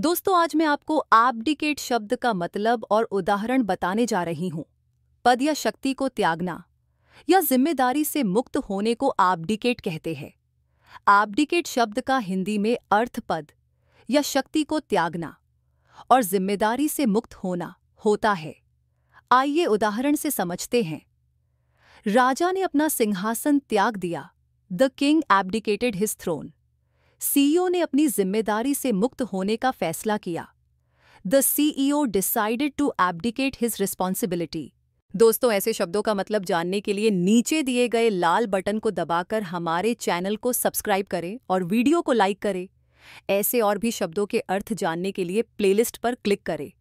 दोस्तों आज मैं आपको एब्डिकेट शब्द का मतलब और उदाहरण बताने जा रही हूं पद या शक्ति को त्यागना या जिम्मेदारी से मुक्त होने को एब्डिकेट कहते हैं एब्डिकेट शब्द का हिंदी में अर्थ पद या शक्ति को त्यागना और जिम्मेदारी से मुक्त होना होता है आइए उदाहरण से समझते हैं राजा ने अपना सिंहासन त्याग दिया the king abdicated his throne CEO ने अपनी जिम्मेदारी से मुक्त होने का फैसला किया the CEO decided to abdicate his responsibility दोस्तों ऐसे शब्दों का मतलब जानने के लिए नीचे दिए गए लाल बटन को दबाकर हमारे चैनल को सब्सक्राइब करें और वीडियो को लाइक करें ऐसे और भी शब्दों के अर्थ जानने के लिए प्लेलिस्ट पर क्लिक करें